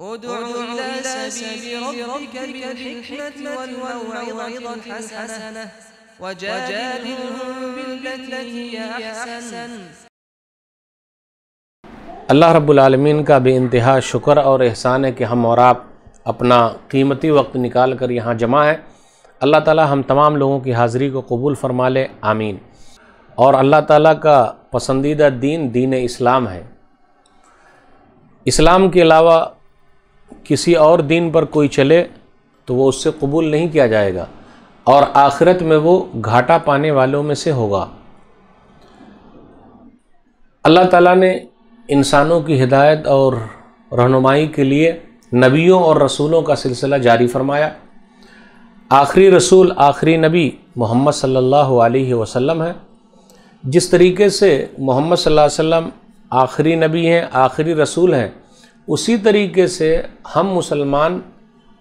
إلى سبيل ربك بالحكمة والموعظة الحسنة وجادلهم بالتي هي أحسن अल्लाह रब्लमीन का भी इंतहा शुक्र और एहसान है कि हम और आप अपना कीमती वक्त निकाल कर यहाँ जमा हैं अल्लाह ताला हम तमाम लोगों की हाज़री को कबूल फरमा ले आमीन और अल्लाह ताला का पसंदीदा दीन दीन इस्लाम है इस्लाम के अलावा किसी और दिन पर कोई चले तो वो उससे कबूल नहीं किया जाएगा और आखिरत में वो घाटा पाने वालों में से होगा अल्लाह ताला ने इंसानों की हिदायत और रहनुमाई के लिए नबियों और रसूलों का सिलसिला जारी फरमाया आखिरी रसूल आखिरी नबी मोहम्मद सल्लल्लाहु अलैहि वसल्लम हैं जिस तरीके से मोहम्मद सल्लल्लाहु अलैहि वसल्लम आखिरी नबी हैं आखिरी रसूल हैं उसी तरीके से हम मुसलमान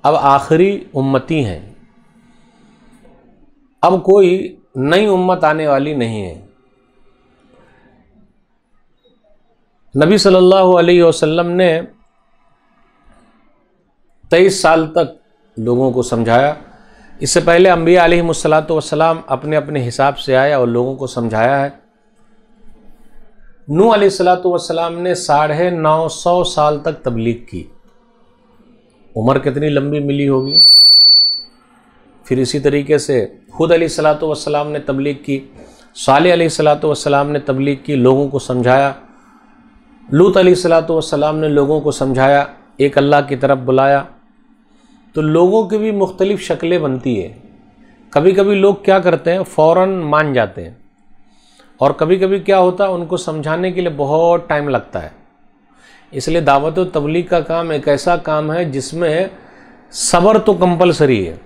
अब आखिरी उम्मती हैं अब कोई नई उम्मत आने वाली नहीं है नबी सल्लल्लाहु अलैहि वसल्लम ने तेईस साल तक लोगों को समझाया इससे पहले अम्बिया आलमसलात वसलाम अपने अपने हिसाब से आए और लोगों को समझाया है नू सलाम ने साढ़े नौ सौ साल तक तबलीग की उम्र कितनी लंबी मिली होगी फिर इसी तरीके से खुद अली सलाम ने तबलीग की साल सलाम ने तबलीग की लोगों को समझाया लूत सलाम ने लोगों को समझाया एक अल्लाह की तरफ बुलाया तो लोगों की भी मुख्तलिफ़ शक्लें बनती है कभी कभी लोग क्या करते हैं फ़ौर मान जाते हैं और कभी कभी क्या होता है उनको समझाने के लिए बहुत टाइम लगता है इसलिए दावत तबलीग का काम एक ऐसा काम है जिसमें सब्र तो कंपलसरी है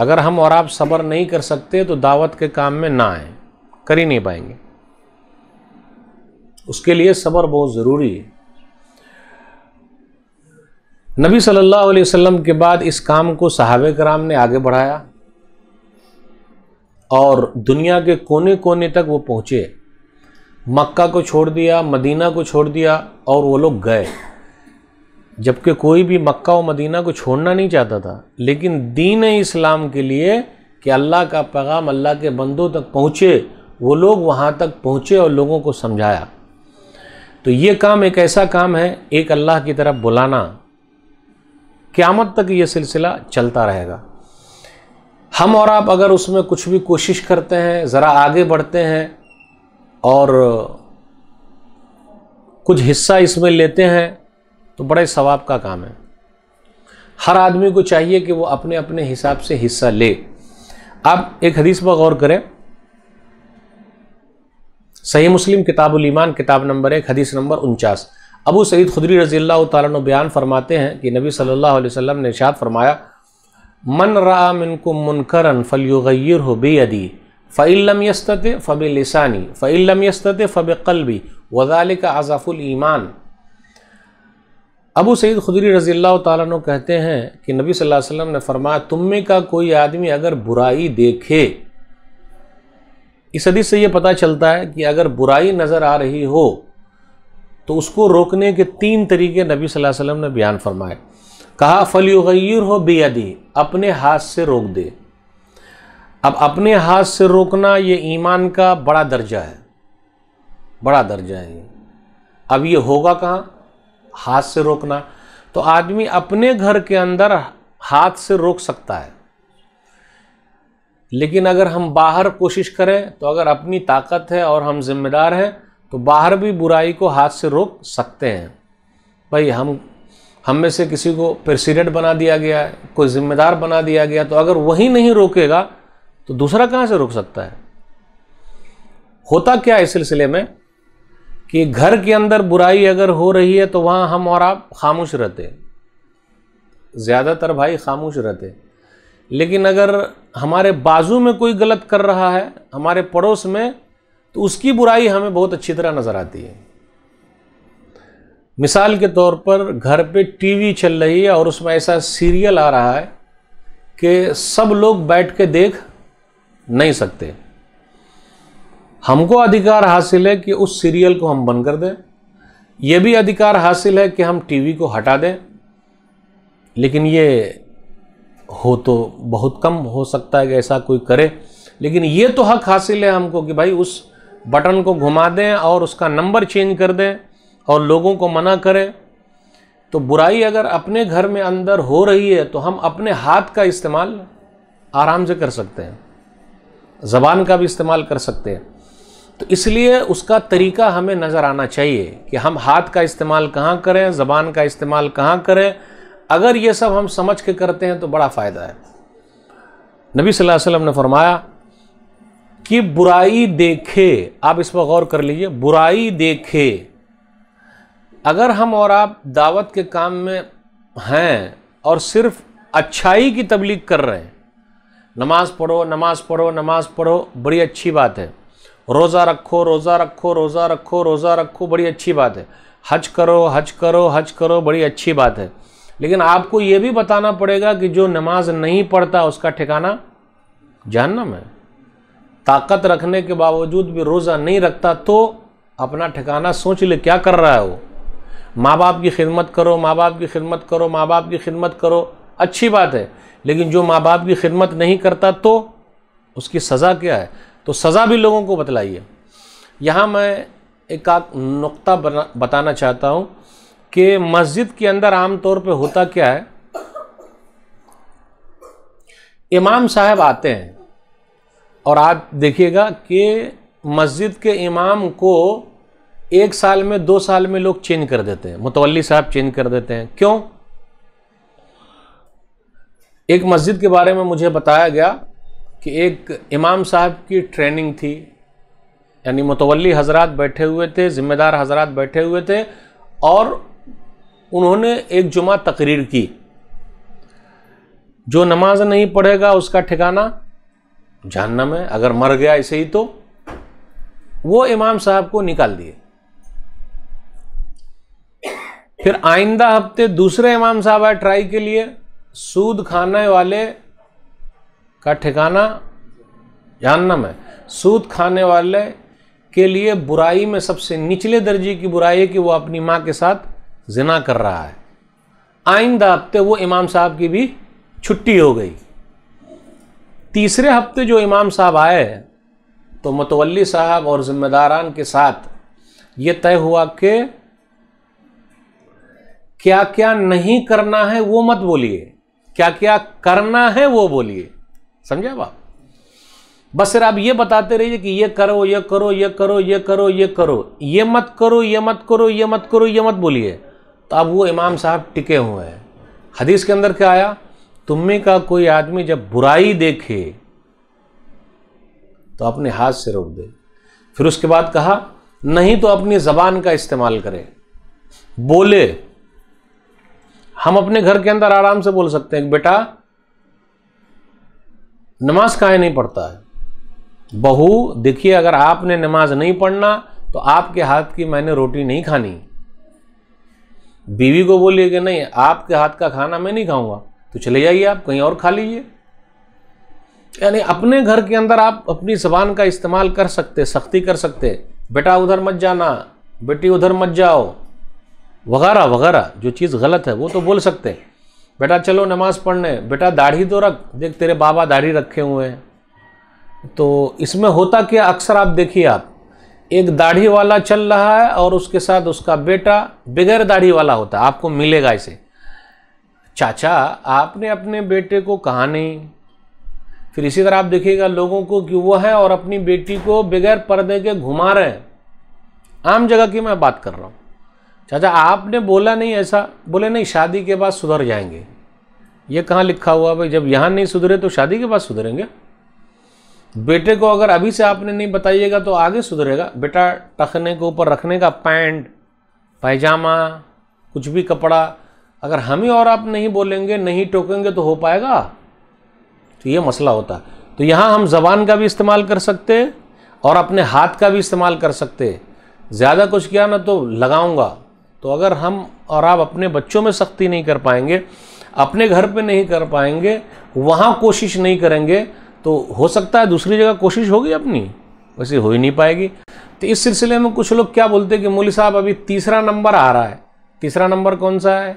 अगर हम और आप सब्र नहीं कर सकते तो दावत के काम में ना आए कर ही नहीं पाएंगे उसके लिए सब्र बहुत ज़रूरी है नबी सल्लल्लाहु अलैहि वसल्लम के बाद इस काम को सहाबे कराम ने आगे बढ़ाया और दुनिया के कोने कोने तक वो पहुँचे मक्का को छोड़ दिया मदीना को छोड़ दिया और वो लोग गए जबकि कोई भी मक्का और मदीना को छोड़ना नहीं चाहता था लेकिन दीन इस्लाम के लिए कि अल्लाह का पैगाम अल्लाह के बंदों तक पहुँचे वो लोग वहाँ तक पहुँचे और लोगों को समझाया तो ये काम एक ऐसा काम है एक अल्लाह की तरफ बुलाना क़्यामत तक ये सिलसिला चलता रहेगा हम और आप अगर उसमें कुछ भी कोशिश करते हैं ज़रा आगे बढ़ते हैं और कुछ हिस्सा इसमें लेते हैं तो बड़े सवाब का काम है हर आदमी को चाहिए कि वो अपने अपने हिसाब से हिस्सा ले आप एक हदीस पर गौर करें सही मुस्लिम किताबुल ईमान किताब नंबर एक हदीस नंबर उनचास अबू सईद खुदरी रजी अल्लाह तन बयान फरमाते हैं कि नबी सल्लल्लाहु अलैहि वसल्लम ने इशाद फरमाया मन रा मिनकुम मुनकरन फलयुगैर हो बेअदी फ़ैलम यस्त फ़ब लसानी फ़ैलम यस्त फ़ब कलबी वज़ाल का अजाफ़ुलईमान अबू सईद खुदरी रज़ी तु कहते हैं कि नबी सल्लल्लाहु वसल्लम ने फरमाया तुम में का कोई आदमी अगर बुराई देखे इस हदीस से ये पता चलता है कि अगर बुराई नज़र आ रही हो तो उसको रोकने के तीन तरीके नबी सल्लल्लाहु वसल्लम ने बयान फरमाए कहा फलयुगैर हो बेअी अपने हाथ से रोक दे अब अपने हाथ से रोकना ये ईमान का बड़ा दर्जा है बड़ा दर्जा है अब ये होगा कहाँ हाथ से रोकना तो आदमी अपने घर के अंदर हाथ से रोक सकता है लेकिन अगर हम बाहर कोशिश करें तो अगर अपनी ताकत है और हम जिम्मेदार हैं तो बाहर भी बुराई को हाथ से रोक सकते हैं भाई हम हम में से किसी को प्रेसिडेंट बना दिया गया है कोई ज़िम्मेदार बना दिया गया तो अगर वही नहीं रोकेगा तो दूसरा कहां से रुक सकता है होता क्या इस सिलसिले में कि घर के अंदर बुराई अगर हो रही है तो वहां हम और आप खामोश रहते ज़्यादातर भाई खामोश रहते लेकिन अगर हमारे बाजू में कोई गलत कर रहा है हमारे पड़ोस में तो उसकी बुराई हमें बहुत अच्छी तरह नज़र आती है मिसाल के तौर पर घर पे टीवी चल रही है और उसमें ऐसा सीरियल आ रहा है कि सब लोग बैठ के देख नहीं सकते हमको अधिकार हासिल है कि उस सीरियल को हम बंद कर दें यह भी अधिकार हासिल है कि हम टीवी को हटा दें लेकिन ये हो तो बहुत कम हो सकता है कि ऐसा कोई करे लेकिन ये तो हक हासिल है हमको कि भाई उस बटन को घुमा दें और उसका नंबर चेंज कर दें और लोगों को मना करें तो बुराई अगर अपने घर में अंदर हो रही है तो हम अपने हाथ का इस्तेमाल आराम से कर सकते हैं ज़बान का भी इस्तेमाल कर सकते हैं तो इसलिए उसका तरीका हमें नज़र आना चाहिए कि हम हाथ का इस्तेमाल कहाँ करें ज़बान का इस्तेमाल कहाँ करें अगर ये सब हम समझ के करते हैं तो बड़ा फ़ायदा है नबी सल्लल्लाहु अलैहि वसल्लम ने फरमाया कि बुराई देखे आप इस पर गौर कर लीजिए बुराई देखे अगर हम और आप दावत के काम में हैं और सिर्फ अच्छाई की तबलीग कर रहे हैं नमाज़ पढ़ो नमाज़ पढ़ो नमाज़ पढ़ो बड़ी अच्छी बात है रोज़ा रखो रोज़ा रखो रोज़ा रखो रोज़ा रखो बड़ी अच्छी बात है हज करो हज करो हज करो बड़ी अच्छी बात है लेकिन आपको ये भी बताना पड़ेगा कि जो नमाज नहीं पढ़ता उसका ठिकाना जहन्नम है ताकत रखने के बावजूद भी रोज़ा नहीं रखता तो अपना ठिकाना सोच ले क्या कर रहा है वो माँ बाप की खिदमत करो माँ बाप की खिदमत करो माँ बाप की खिदमत करो अच्छी बात है लेकिन जो माँ बाप की खिदमत नहीं करता तो उसकी सज़ा क्या है तो सज़ा भी लोगों को बतलाइए यहाँ मैं एक आक नुक्ता बताना चाहता हूँ कि मस्जिद के अंदर आमतौर पर होता क्या है इमाम साहब आते हैं और आप देखिएगा कि मस्जिद के इमाम को एक साल में दो साल में लोग चेंज कर देते हैं मुतवली साहब चेंज कर देते हैं क्यों एक मस्जिद के बारे में मुझे बताया गया कि एक इमाम साहब की ट्रेनिंग थी यानी मुतवली हजरत बैठे हुए थे ज़िम्मेदार हजरत बैठे हुए थे और उन्होंने एक जुमा तकरीर की जो नमाज नहीं पढ़ेगा उसका ठिकाना जहन्नम है अगर मर गया ऐसे ही तो वो इमाम साहब को निकाल दिए फिर आइंदा हफ्ते दूसरे इमाम साहब आए ट्राई के लिए सूद खाने वाले का ठिकाना जानना है सूद खाने वाले के लिए बुराई में सबसे निचले दर्जे की बुराई है कि वो अपनी माँ के साथ जिना कर रहा है आइंदा हफ्ते वो इमाम साहब की भी छुट्टी हो गई तीसरे हफ्ते जो इमाम साहब आए तो मतवली साहब और ज़िम्मेदारान के साथ ये तय हुआ कि क्या क्या नहीं करना है वो मत बोलिए क्या क्या करना है वो बोलिए समझे आप बस सर आप ये बताते रहिए कि ये करो ये करो ये करो ये करो ये करो ये मत करो ये मत करो ये मत करो ये मत बोलिए तो अब वो इमाम साहब टिके हुए हैं हदीस के अंदर क्या आया तुम्हें का कोई आदमी जब बुराई देखे तो अपने हाथ से रोक दे फिर उसके बाद कहा नहीं तो अपनी ज़बान का इस्तेमाल करें बोले हम अपने घर के अंदर आराम से बोल सकते हैं बेटा नमाज काहे नहीं पढ़ता है बहू देखिए अगर आपने नमाज नहीं पढ़ना तो आपके हाथ की मैंने रोटी नहीं खानी बीवी को बोलिए कि नहीं आपके हाथ का खाना मैं नहीं खाऊंगा तो चले जाइए आप कहीं और खा लीजिए यानी अपने घर के अंदर आप अपनी जबान का इस्तेमाल कर सकते सख्ती कर सकते बेटा उधर मत जाना बेटी उधर मत जाओ वगैरह वगैरह जो चीज़ गलत है वो तो बोल सकते हैं बेटा चलो नमाज़ पढ़ने बेटा दाढ़ी तो रख देख तेरे बाबा दाढ़ी रखे हुए हैं तो इसमें होता क्या अक्सर आप देखिए आप एक दाढ़ी वाला चल रहा है और उसके साथ उसका बेटा बगैर दाढ़ी वाला होता है आपको मिलेगा इसे चाचा आपने अपने बेटे को कहा नहीं फिर इसी तरह आप देखिएगा लोगों को कि वो है और अपनी बेटी को बगैर पर्दे के घुमा रहे हैं आम जगह की मैं बात कर रहा हूँ चाचा आपने बोला नहीं ऐसा बोले नहीं शादी के बाद सुधर जाएंगे ये कहाँ लिखा हुआ भाई जब यहाँ नहीं सुधरे तो शादी के बाद सुधरेंगे बेटे को अगर अभी से आपने नहीं बताइएगा तो आगे सुधरेगा बेटा टखने के ऊपर रखने का पैंट पैजामा कुछ भी कपड़ा अगर हम ही और आप नहीं बोलेंगे नहीं टोकेंगे तो हो पाएगा तो ये मसला होता तो यहाँ हम जबान का भी इस्तेमाल कर सकते और अपने हाथ का भी इस्तेमाल कर सकते ज़्यादा कुछ किया ना तो लगाऊंगा तो अगर हम और आप अपने बच्चों में सख्ती नहीं कर पाएंगे अपने घर पे नहीं कर पाएंगे वहाँ कोशिश नहीं करेंगे तो हो सकता है दूसरी जगह कोशिश होगी अपनी वैसे हो ही नहीं पाएगी तो इस सिलसिले में कुछ लोग क्या बोलते हैं कि मोली साहब अभी तीसरा नंबर आ रहा है तीसरा नंबर कौन सा है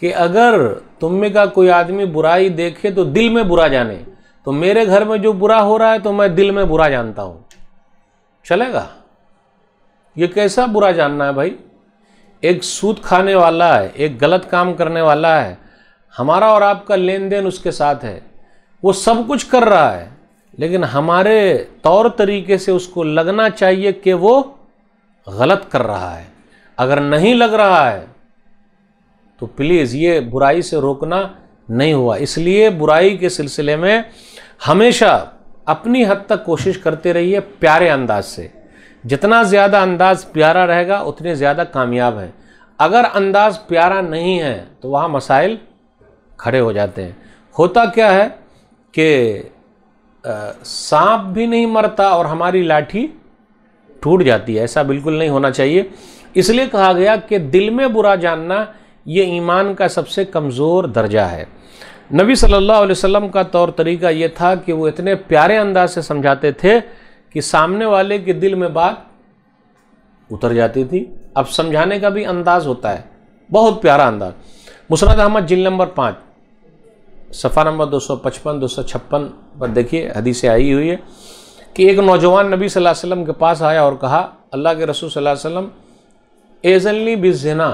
कि अगर तुम में का कोई आदमी बुराई देखे तो दिल में बुरा जाने तो मेरे घर में जो बुरा हो रहा है तो मैं दिल में बुरा जानता हूँ चलेगा ये कैसा बुरा जानना है भाई एक सूद खाने वाला है एक गलत काम करने वाला है हमारा और आपका लेन देन उसके साथ है वो सब कुछ कर रहा है लेकिन हमारे तौर तरीके से उसको लगना चाहिए कि वो गलत कर रहा है अगर नहीं लग रहा है तो प्लीज़ ये बुराई से रोकना नहीं हुआ इसलिए बुराई के सिलसिले में हमेशा अपनी हद तक कोशिश करते रहिए प्यारे अंदाज से जितना ज़्यादा अंदाज प्यारा रहेगा उतने ज़्यादा कामयाब है अगर अंदाज प्यारा नहीं है तो वहाँ मसाइल खड़े हो जाते हैं होता क्या है कि सांप भी नहीं मरता और हमारी लाठी टूट जाती है ऐसा बिल्कुल नहीं होना चाहिए इसलिए कहा गया कि दिल में बुरा जानना ये ईमान का सबसे कमज़ोर दर्जा है नबी सल्लल्लाहु अलैहि वसल्लम का तौर तरीका ये था कि वो इतने प्यारे अंदाज से समझाते थे कि सामने वाले के दिल में बात उतर जाती थी अब समझाने का भी अंदाज होता है बहुत प्यारा अंदाज मुसरत अहमद जिल नंबर पाँच सफ़ा नंबर दो सौ पचपन दो सौ छप्पन पर देखिए हदीसे आई हुई है कि एक नौजवान नबी सल्लल्लाहु अलैहि वसल्लम के पास आया और कहा अल्लाह के रसूल सल्लल्लाहु अलैहि वसल्लम एजनली बिजना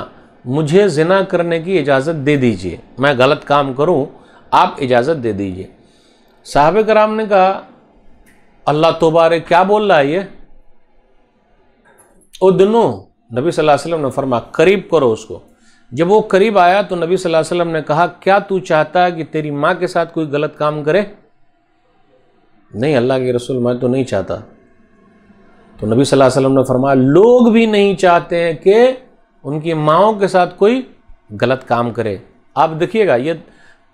मुझे जना करने की इजाज़त दे दीजिए मैं गलत काम करूं आप इजाज़त दे दीजिए साहब कराम ने कहा अल्लाह तोबा रे क्या बोल रहा है ये दिनों नबी सल्लल्लाहु अलैहि वसल्लम ने फरमा करीब करो उसको जब वो करीब आया तो नबी सल्लल्लाहु अलैहि वसल्लम ने कहा क्या तू चाहता है कि तेरी माँ के साथ कोई गलत काम करे नहीं अल्लाह के रसूल मैं तो नहीं चाहता तो नबी सल्लल्लाहु अलैहि वसल्लम ने फरमाया लोग भी नहीं चाहते हैं कि उनकी माओ के साथ कोई गलत काम करे आप देखिएगा ये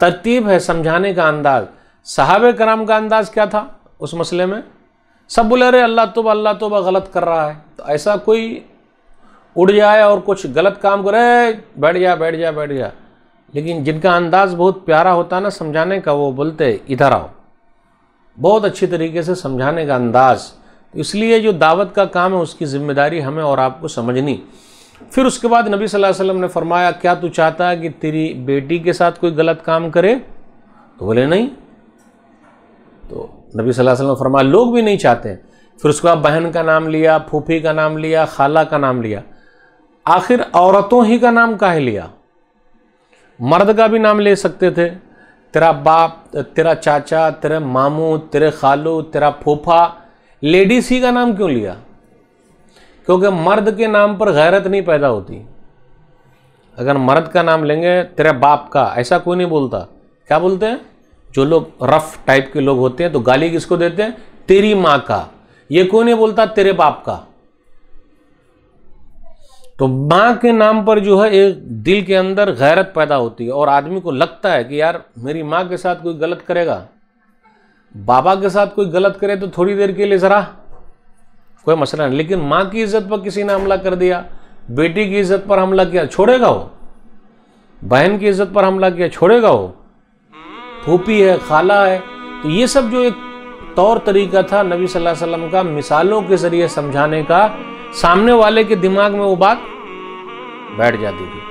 तरतीब है समझाने का अंदाज़ साहब कराम का अंदाज़ क्या था उस मसले में सब बोले अरे अल्लाह तो अल्लाह तो गलत कर रहा है तो ऐसा कोई उड़ जाए और कुछ गलत काम करे बैठ जा बैठ जा बैठ जा लेकिन जिनका अंदाज़ बहुत प्यारा होता है ना समझाने का वो बोलते इधर आओ बहुत अच्छी तरीके से समझाने का अंदाज़ तो इसलिए जो दावत का काम है उसकी ज़िम्मेदारी हमें और आपको समझनी फिर उसके बाद नबी सल्लल्लाहु अलैहि वसल्लम ने फरमाया क्या तू चाहता है कि तेरी बेटी के साथ कोई गलत काम करे तो बोले नहीं तो नबी सल्लल्लाहु अलैहि वसल्लम ने लोग भी नहीं चाहते फिर उसके बाद बहन का नाम लिया फूफी का नाम लिया खाला का नाम लिया आखिर औरतों ही का नाम काहे लिया मर्द का भी नाम ले सकते थे तेरा बाप तेरा चाचा तेरे मामू तेरे खालू तेरा फूफा लेडीज ही का नाम क्यों लिया क्योंकि मर्द के नाम पर गैरत नहीं पैदा होती अगर मर्द का नाम लेंगे तेरे बाप का ऐसा कोई नहीं बोलता क्या बोलते हैं जो लोग रफ टाइप के लोग होते हैं तो गाली किसको देते हैं तेरी माँ का ये कौन है बोलता तेरे बाप का तो माँ के नाम पर जो है एक दिल के अंदर गैरत पैदा होती है और आदमी को लगता है कि यार मेरी माँ के साथ कोई गलत करेगा बाबा के साथ कोई गलत करे तो थोड़ी देर के लिए ज़रा कोई मसला नहीं लेकिन माँ की इज्जत पर किसी ने हमला कर दिया बेटी की इज्जत पर हमला किया छोड़ेगा वो बहन की इज्जत पर हमला किया छोड़ेगा वो फूपी है खाला है तो ये सब जो एक तौर तरीका था नबी सल्लल्लाहु अलैहि वसल्लम का मिसालों के ज़रिए समझाने का सामने वाले के दिमाग में वो बात बैठ जाती थी